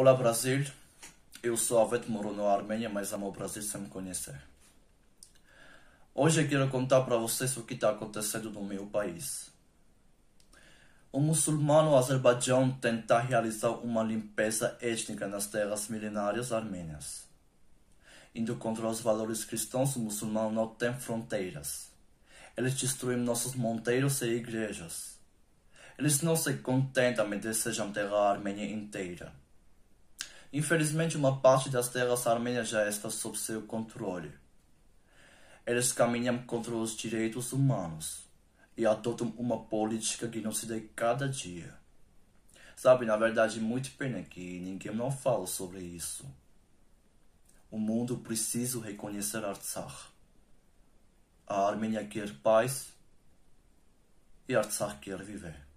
Olá Brasil, eu sou Avete moro na Armênia, mas amo o Brasil sem me conhecer. Hoje eu quero contar para vocês o que está acontecendo no meu país. O muçulmano Azerbaijão tenta realizar uma limpeza étnica nas terras milenárias armênias. Indo contra os valores cristãos, o muçulmano não tem fronteiras. Eles destruem nossos monteiros e igrejas. Eles não se contentam em desejar terra a Armênia inteira. Infelizmente, uma parte das terras armênias já está sob seu controle. Eles caminham contra os direitos humanos e adotam uma política genocida cada dia. Sabe, na verdade, muito pena que ninguém não fala sobre isso. O mundo precisa reconhecer Artsakh. A Armênia quer paz e Artsakh quer viver.